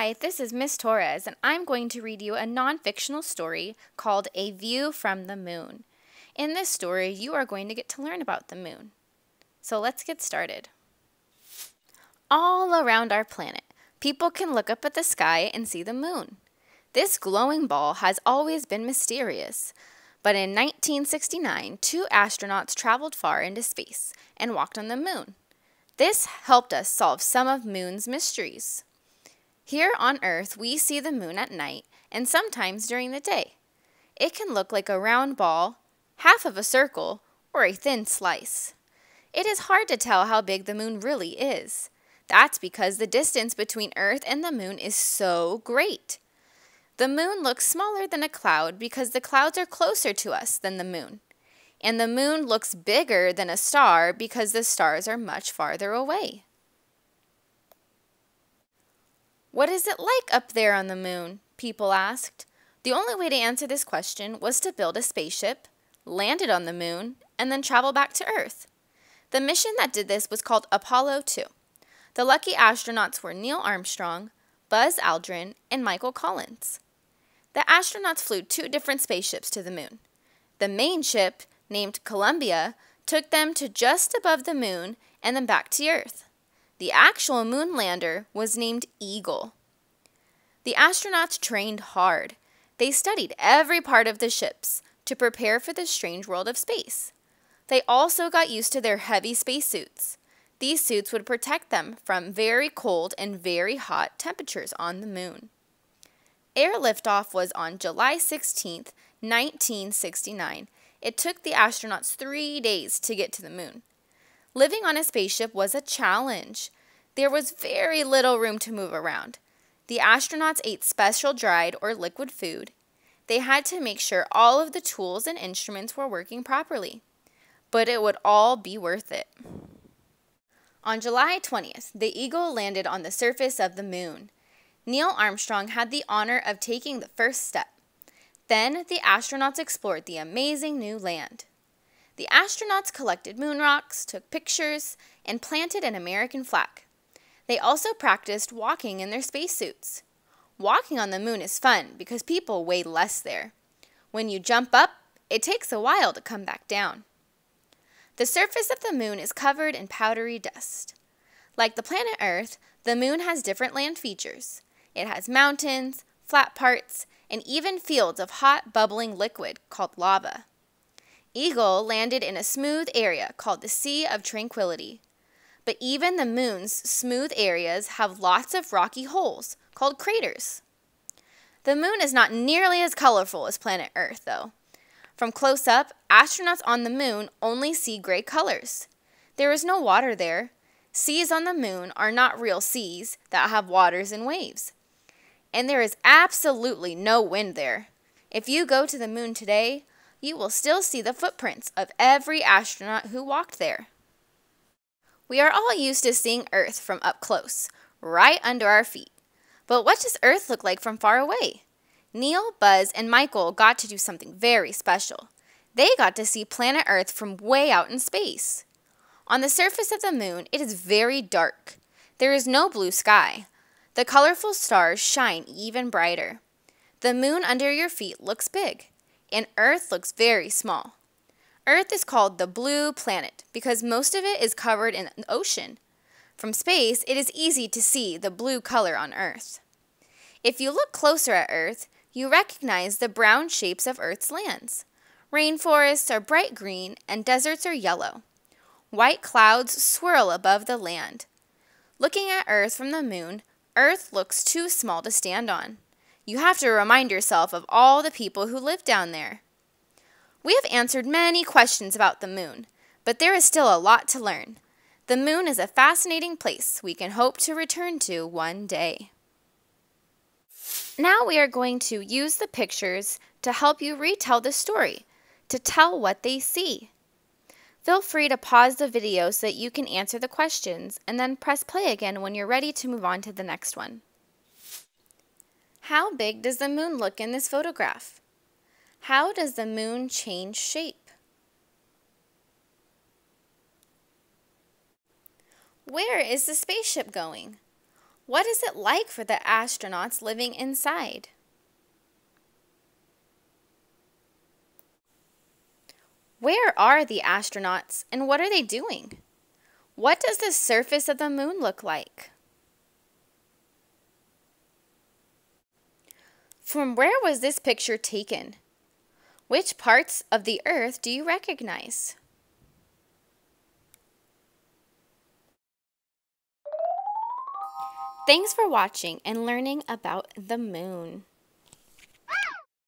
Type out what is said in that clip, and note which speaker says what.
Speaker 1: Hi, this is Miss Torres, and I'm going to read you a non fictional story called A View from the Moon. In this story, you are going to get to learn about the moon. So let's get started. All around our planet, people can look up at the sky and see the moon. This glowing ball has always been mysterious, but in 1969, two astronauts traveled far into space and walked on the moon. This helped us solve some of Moon's mysteries. Here on Earth, we see the moon at night and sometimes during the day. It can look like a round ball, half of a circle, or a thin slice. It is hard to tell how big the moon really is. That's because the distance between Earth and the moon is so great. The moon looks smaller than a cloud because the clouds are closer to us than the moon. And the moon looks bigger than a star because the stars are much farther away. What is it like up there on the moon? People asked. The only way to answer this question was to build a spaceship, land it on the moon, and then travel back to Earth. The mission that did this was called Apollo 2. The lucky astronauts were Neil Armstrong, Buzz Aldrin, and Michael Collins. The astronauts flew two different spaceships to the moon. The main ship, named Columbia, took them to just above the moon and then back to Earth. The actual moon lander was named Eagle. The astronauts trained hard. They studied every part of the ships to prepare for the strange world of space. They also got used to their heavy spacesuits. These suits would protect them from very cold and very hot temperatures on the moon. Air liftoff was on July 16, 1969. It took the astronauts three days to get to the moon. Living on a spaceship was a challenge. There was very little room to move around. The astronauts ate special dried or liquid food. They had to make sure all of the tools and instruments were working properly. But it would all be worth it. On July 20th, the Eagle landed on the surface of the moon. Neil Armstrong had the honor of taking the first step. Then the astronauts explored the amazing new land. The astronauts collected moon rocks, took pictures, and planted an American flag. They also practiced walking in their spacesuits. Walking on the moon is fun because people weigh less there. When you jump up, it takes a while to come back down. The surface of the moon is covered in powdery dust. Like the planet Earth, the moon has different land features. It has mountains, flat parts, and even fields of hot, bubbling liquid called lava. Eagle landed in a smooth area called the Sea of Tranquility. But even the moon's smooth areas have lots of rocky holes called craters. The moon is not nearly as colorful as planet Earth, though. From close up, astronauts on the moon only see gray colors. There is no water there. Seas on the moon are not real seas that have waters and waves. And there is absolutely no wind there. If you go to the moon today, you will still see the footprints of every astronaut who walked there. We are all used to seeing Earth from up close, right under our feet. But what does Earth look like from far away? Neil, Buzz, and Michael got to do something very special. They got to see planet Earth from way out in space. On the surface of the moon, it is very dark. There is no blue sky. The colorful stars shine even brighter. The moon under your feet looks big and Earth looks very small. Earth is called the blue planet because most of it is covered in an ocean. From space, it is easy to see the blue color on Earth. If you look closer at Earth, you recognize the brown shapes of Earth's lands. Rainforests are bright green and deserts are yellow. White clouds swirl above the land. Looking at Earth from the moon, Earth looks too small to stand on. You have to remind yourself of all the people who live down there. We have answered many questions about the moon, but there is still a lot to learn. The moon is a fascinating place we can hope to return to one day. Now we are going to use the pictures to help you retell the story, to tell what they see. Feel free to pause the video so that you can answer the questions and then press play again when you're ready to move on to the next one. How big does the moon look in this photograph? How does the moon change shape? Where is the spaceship going? What is it like for the astronauts living inside? Where are the astronauts and what are they doing? What does the surface of the moon look like? From where was this picture taken? Which parts of the earth do you recognize? Thanks for watching and learning about the moon.